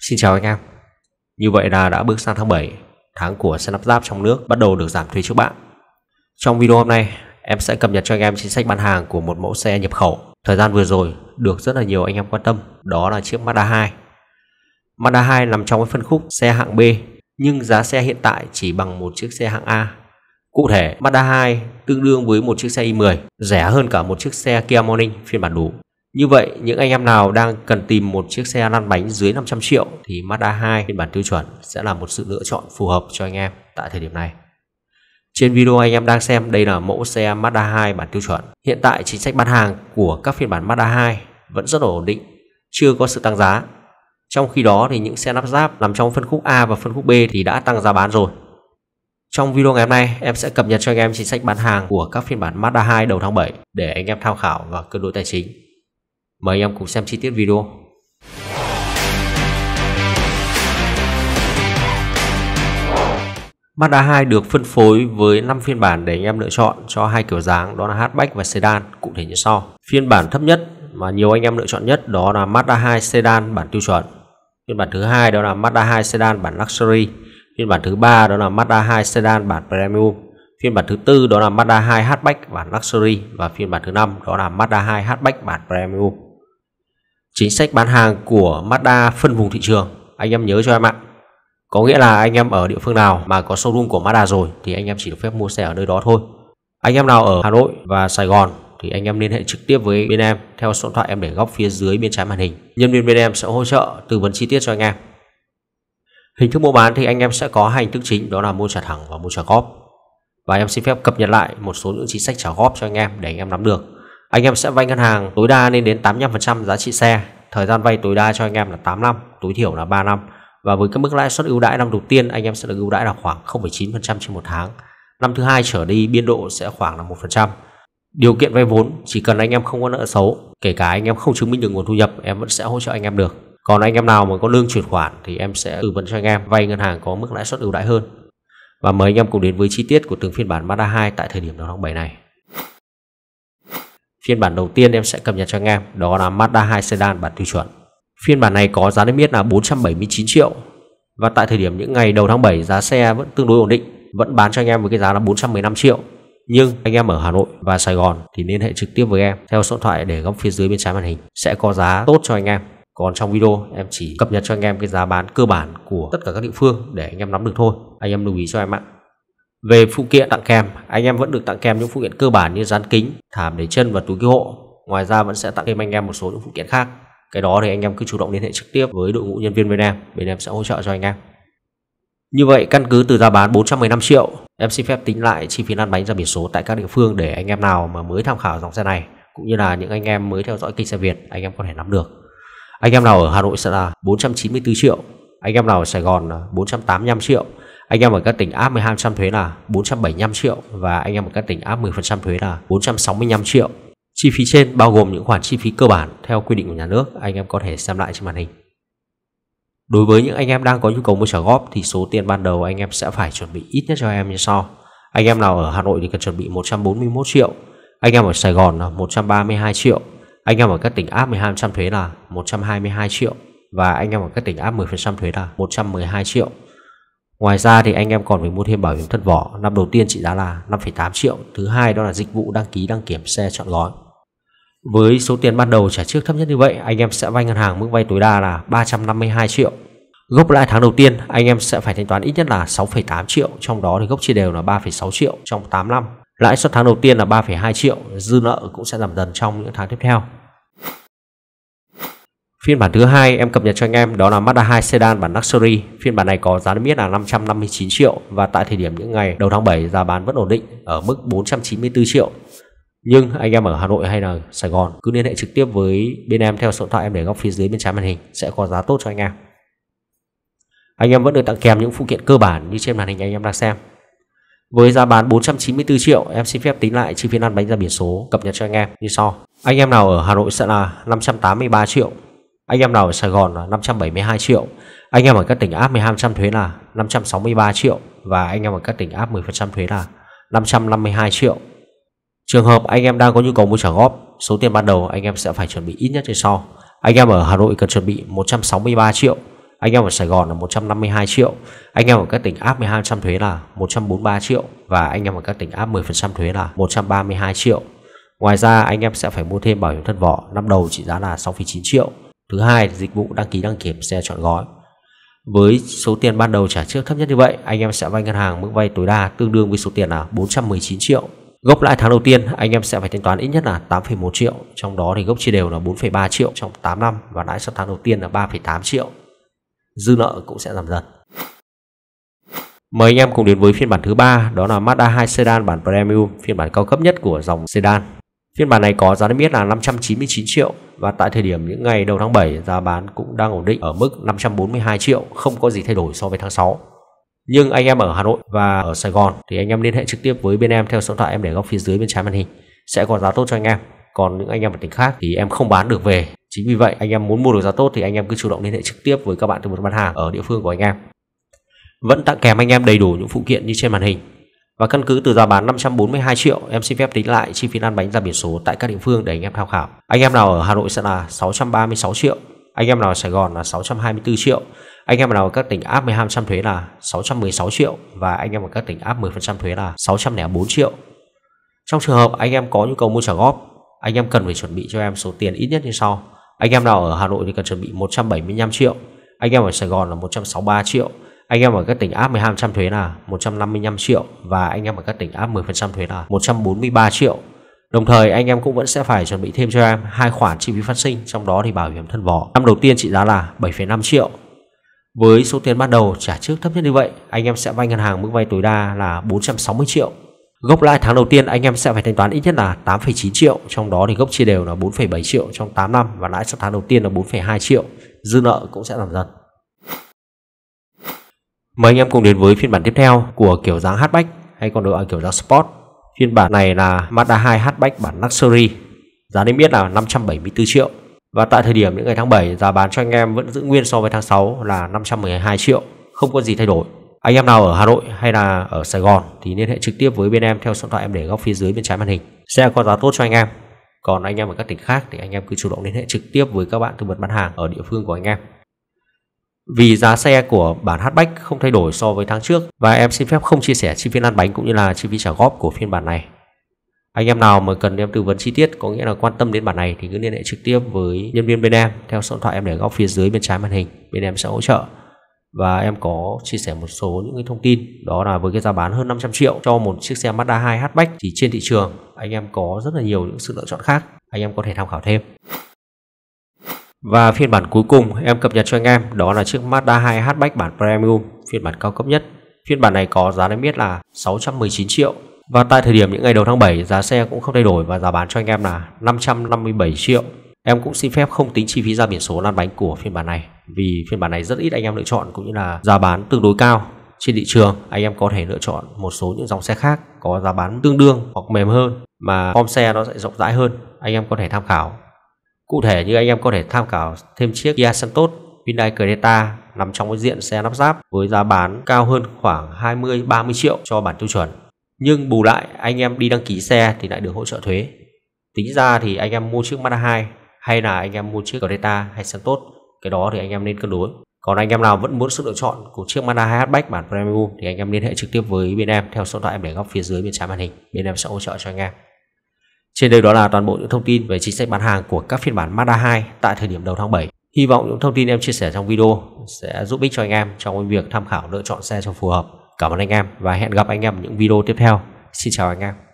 Xin chào anh em Như vậy là đã bước sang tháng 7 Tháng của xe lắp ráp trong nước bắt đầu được giảm thuế trước bạ Trong video hôm nay Em sẽ cập nhật cho anh em chính sách bán hàng của một mẫu xe nhập khẩu Thời gian vừa rồi được rất là nhiều anh em quan tâm Đó là chiếc Mazda 2 Mazda 2 nằm trong phân khúc xe hạng B Nhưng giá xe hiện tại chỉ bằng một chiếc xe hạng A Cụ thể, Mazda 2 tương đương với một chiếc xe i10 Rẻ hơn cả một chiếc xe Kia Morning phiên bản đủ như vậy, những anh em nào đang cần tìm một chiếc xe lăn bánh dưới 500 triệu thì Mazda 2 phiên bản tiêu chuẩn sẽ là một sự lựa chọn phù hợp cho anh em tại thời điểm này. Trên video anh em đang xem đây là mẫu xe Mazda 2 bản tiêu chuẩn. Hiện tại chính sách bán hàng của các phiên bản Mazda 2 vẫn rất ổn định, chưa có sự tăng giá. Trong khi đó thì những xe lắp ráp nằm trong phân khúc A và phân khúc B thì đã tăng giá bán rồi. Trong video ngày hôm nay em sẽ cập nhật cho anh em chính sách bán hàng của các phiên bản Mazda 2 đầu tháng 7 để anh em tham khảo và cân đối tài chính. Mời anh em cùng xem chi tiết video. Mazda 2 được phân phối với 5 phiên bản để anh em lựa chọn cho hai kiểu dáng đó là hatchback và sedan cụ thể như sau. Phiên bản thấp nhất mà nhiều anh em lựa chọn nhất đó là Mazda 2 sedan bản tiêu chuẩn. Phiên bản thứ hai đó là Mazda 2 sedan bản luxury. Phiên bản thứ ba đó là Mazda 2 sedan bản premium. Phiên bản thứ tư đó là Mazda 2 hatchback bản luxury và phiên bản thứ năm đó là Mazda 2 hatchback bản premium chính sách bán hàng của Mazda phân vùng thị trường anh em nhớ cho em ạ có nghĩa là anh em ở địa phương nào mà có showroom của Mazda rồi thì anh em chỉ được phép mua xe ở nơi đó thôi anh em nào ở Hà Nội và Sài Gòn thì anh em liên hệ trực tiếp với bên em theo số điện thoại em để góc phía dưới bên trái màn hình nhân viên bên em sẽ hỗ trợ tư vấn chi tiết cho anh em hình thức mua bán thì anh em sẽ có hai hình thức chính đó là mua trả thẳng và mua trả góp và em xin phép cập nhật lại một số những chính sách trả góp cho anh em để anh em nắm được anh em sẽ vay ngân hàng tối đa lên đến 85% giá trị xe. Thời gian vay tối đa cho anh em là 8 năm, tối thiểu là 3 năm. Và với các mức lãi suất ưu đãi năm đầu tiên anh em sẽ được ưu đãi là khoảng 0,9% trên một tháng. Năm thứ hai trở đi biên độ sẽ khoảng là 1%. Điều kiện vay vốn chỉ cần anh em không có nợ xấu, kể cả anh em không chứng minh được nguồn thu nhập em vẫn sẽ hỗ trợ anh em được. Còn anh em nào mà có lương chuyển khoản thì em sẽ tư vấn cho anh em vay ngân hàng có mức lãi suất ưu đãi hơn. Và mời anh em cùng đến với chi tiết của từng phiên bản Mazda 2 tại thời điểm đầu tháng 7 này. Phiên bản đầu tiên em sẽ cập nhật cho anh em Đó là Mazda 2 sedan bản tiêu chuẩn Phiên bản này có giá niêm yết là 479 triệu Và tại thời điểm những ngày đầu tháng 7 Giá xe vẫn tương đối ổn định Vẫn bán cho anh em với cái giá là 415 triệu nhưng anh em ở Hà Nội và Sài Gòn thì liên hệ trực tiếp với em theo số điện thoại để góc phía dưới bên trái màn hình sẽ có giá tốt cho anh em. Còn trong video em chỉ cập nhật cho anh em cái giá bán cơ bản của tất cả các địa phương để anh em nắm được thôi. Anh em lưu ý cho em ạ. Về phụ kiện tặng kèm, anh em vẫn được tặng kèm những phụ kiện cơ bản như dán kính, thảm để chân và túi cứu hộ. Ngoài ra vẫn sẽ tặng thêm anh em một số những phụ kiện khác. Cái đó thì anh em cứ chủ động liên hệ trực tiếp với đội ngũ nhân viên bên em, bên em sẽ hỗ trợ cho anh em. Như vậy căn cứ từ giá bán 415 triệu, em xin phép tính lại chi phí lăn bánh ra biển số tại các địa phương để anh em nào mà mới tham khảo dòng xe này cũng như là những anh em mới theo dõi kênh xe Việt anh em có thể nắm được. Anh em nào ở Hà Nội sẽ là 494 triệu, anh em nào ở Sài Gòn là 485 triệu anh em ở các tỉnh áp 12% thuế là 475 triệu và anh em ở các tỉnh áp 10% thuế là 465 triệu. Chi phí trên bao gồm những khoản chi phí cơ bản theo quy định của nhà nước, anh em có thể xem lại trên màn hình. Đối với những anh em đang có nhu cầu mua trả góp thì số tiền ban đầu anh em sẽ phải chuẩn bị ít nhất cho em như sau. Anh em nào ở Hà Nội thì cần chuẩn bị 141 triệu, anh em ở Sài Gòn là 132 triệu, anh em ở các tỉnh áp 12% thuế là 122 triệu và anh em ở các tỉnh áp 10% thuế là 112 triệu. Ngoài ra thì anh em còn phải mua thêm bảo hiểm thân vỏ Năm đầu tiên trị giá là 5,8 triệu Thứ hai đó là dịch vụ đăng ký đăng kiểm xe chọn gói Với số tiền ban đầu trả trước thấp nhất như vậy Anh em sẽ vay ngân hàng mức vay tối đa là 352 triệu Gốc lãi tháng đầu tiên anh em sẽ phải thanh toán ít nhất là 6,8 triệu Trong đó thì gốc chia đều là 3,6 triệu trong 8 năm Lãi suất tháng đầu tiên là 3,2 triệu Dư nợ cũng sẽ giảm dần trong những tháng tiếp theo Phiên bản thứ hai em cập nhật cho anh em đó là Mazda 2 sedan bản luxury. Phiên bản này có giá niêm yết là 559 triệu và tại thời điểm những ngày đầu tháng 7 giá bán vẫn ổn định ở mức 494 triệu. Nhưng anh em ở Hà Nội hay là Sài Gòn cứ liên hệ trực tiếp với bên em theo số điện thoại em để góc phía dưới bên trái màn hình sẽ có giá tốt cho anh em. Anh em vẫn được tặng kèm những phụ kiện cơ bản như trên màn hình anh em đang xem. Với giá bán 494 triệu, em xin phép tính lại chi phí lăn bánh ra biển số cập nhật cho anh em như sau. Anh em nào ở Hà Nội sẽ là 583 triệu, anh em nào ở Sài Gòn là 572 triệu Anh em ở các tỉnh áp 12% thuế là 563 triệu Và anh em ở các tỉnh áp 10% thuế là 552 triệu Trường hợp anh em đang có nhu cầu mua trả góp Số tiền ban đầu anh em sẽ phải chuẩn bị ít nhất như sau Anh em ở Hà Nội cần chuẩn bị 163 triệu Anh em ở Sài Gòn là 152 triệu Anh em ở các tỉnh áp 12% thuế là 143 triệu Và anh em ở các tỉnh áp 10% thuế là 132 triệu Ngoài ra anh em sẽ phải mua thêm bảo hiểm thân vỏ năm đầu trị giá là 6,9 triệu Thứ hai, dịch vụ đăng ký đăng kiểm xe chọn gói. Với số tiền ban đầu trả trước thấp nhất như vậy, anh em sẽ vay ngân hàng mức vay tối đa tương đương với số tiền là 419 triệu. Gốc lãi tháng đầu tiên, anh em sẽ phải thanh toán ít nhất là 8,1 triệu, trong đó thì gốc chia đều là 4,3 triệu trong 8 năm và lãi suất tháng đầu tiên là 3,8 triệu. Dư nợ cũng sẽ giảm dần. Mời anh em cùng đến với phiên bản thứ ba, đó là Mazda 2 sedan bản premium, phiên bản cao cấp nhất của dòng sedan. Phiên bản này có giá niêm yết là 599 triệu và tại thời điểm những ngày đầu tháng 7 giá bán cũng đang ổn định ở mức 542 triệu, không có gì thay đổi so với tháng 6. Nhưng anh em ở Hà Nội và ở Sài Gòn thì anh em liên hệ trực tiếp với bên em theo số điện thoại em để góc phía dưới bên trái màn hình sẽ có giá tốt cho anh em. Còn những anh em ở tỉnh khác thì em không bán được về. Chính vì vậy anh em muốn mua được giá tốt thì anh em cứ chủ động liên hệ trực tiếp với các bạn từ một bán hàng ở địa phương của anh em. Vẫn tặng kèm anh em đầy đủ những phụ kiện như trên màn hình và căn cứ từ giá bán 542 triệu, em xin phép tính lại chi phí lăn bánh ra biển số tại các địa phương để anh em tham khảo. Anh em nào ở Hà Nội sẽ là 636 triệu, anh em nào ở Sài Gòn là 624 triệu, anh em nào ở các tỉnh áp 12% thuế là 616 triệu và anh em ở các tỉnh áp 10% thuế là 604 triệu. Trong trường hợp anh em có nhu cầu mua trả góp, anh em cần phải chuẩn bị cho em số tiền ít nhất như sau. Anh em nào ở Hà Nội thì cần chuẩn bị 175 triệu, anh em ở Sài Gòn là 163 triệu, anh em ở các tỉnh áp 12% thuế là 155 triệu và anh em ở các tỉnh áp 10% thuế là 143 triệu. Đồng thời anh em cũng vẫn sẽ phải chuẩn bị thêm cho em hai khoản chi phí phát sinh, trong đó thì bảo hiểm thân vỏ. Năm đầu tiên trị giá là 7,5 triệu. Với số tiền ban đầu trả trước thấp nhất như vậy, anh em sẽ vay ngân hàng mức vay tối đa là 460 triệu. Gốc lãi tháng đầu tiên anh em sẽ phải thanh toán ít nhất là 8,9 triệu, trong đó thì gốc chia đều là 4,7 triệu trong 8 năm và lãi sau tháng đầu tiên là 4,2 triệu, dư nợ cũng sẽ giảm dần. Mời anh em cùng đến với phiên bản tiếp theo của kiểu dáng hatchback hay còn được gọi kiểu dáng sport. Phiên bản này là Mazda 2 hatchback bản luxury. Giá niêm yết là 574 triệu. Và tại thời điểm những ngày tháng 7 giá bán cho anh em vẫn giữ nguyên so với tháng 6 là 512 triệu, không có gì thay đổi. Anh em nào ở Hà Nội hay là ở Sài Gòn thì liên hệ trực tiếp với bên em theo số điện thoại em để góc phía dưới bên trái màn hình. Xe có giá tốt cho anh em. Còn anh em ở các tỉnh khác thì anh em cứ chủ động liên hệ trực tiếp với các bạn tư vấn bán hàng ở địa phương của anh em. Vì giá xe của bản hatchback không thay đổi so với tháng trước và em xin phép không chia sẻ chi phí lăn bánh cũng như là chi phí trả góp của phiên bản này. Anh em nào mà cần em tư vấn chi tiết có nghĩa là quan tâm đến bản này thì cứ liên hệ trực tiếp với nhân viên bên em theo số điện thoại em để góc phía dưới bên trái màn hình, bên em sẽ hỗ trợ. Và em có chia sẻ một số những cái thông tin đó là với cái giá bán hơn 500 triệu cho một chiếc xe Mazda 2 hatchback thì trên thị trường anh em có rất là nhiều những sự lựa chọn khác, anh em có thể tham khảo thêm. Và phiên bản cuối cùng em cập nhật cho anh em đó là chiếc Mazda 2 hatchback bản premium, phiên bản cao cấp nhất. Phiên bản này có giá niêm biết là 619 triệu. Và tại thời điểm những ngày đầu tháng 7 giá xe cũng không thay đổi và giá bán cho anh em là 557 triệu. Em cũng xin phép không tính chi phí ra biển số lăn bánh của phiên bản này vì phiên bản này rất ít anh em lựa chọn cũng như là giá bán tương đối cao. Trên thị trường anh em có thể lựa chọn một số những dòng xe khác có giá bán tương đương hoặc mềm hơn mà form xe nó sẽ rộng rãi hơn. Anh em có thể tham khảo Cụ thể như anh em có thể tham khảo thêm chiếc Kia Santos Hyundai Creta nằm trong cái diện xe lắp ráp với giá bán cao hơn khoảng 20-30 triệu cho bản tiêu chuẩn. Nhưng bù lại anh em đi đăng ký xe thì lại được hỗ trợ thuế. Tính ra thì anh em mua chiếc Mazda 2 hay là anh em mua chiếc Creta hay Santos, cái đó thì anh em nên cân đối. Còn anh em nào vẫn muốn sự lựa chọn của chiếc Mazda 2 Hatchback bản Premium thì anh em liên hệ trực tiếp với bên em theo số điện thoại em để góc phía dưới bên trái màn hình. Bên em sẽ hỗ trợ cho anh em. Trên đây đó là toàn bộ những thông tin về chính sách bán hàng của các phiên bản Mazda 2 tại thời điểm đầu tháng 7. Hy vọng những thông tin em chia sẻ trong video sẽ giúp ích cho anh em trong việc tham khảo lựa chọn xe cho phù hợp. Cảm ơn anh em và hẹn gặp anh em ở những video tiếp theo. Xin chào anh em.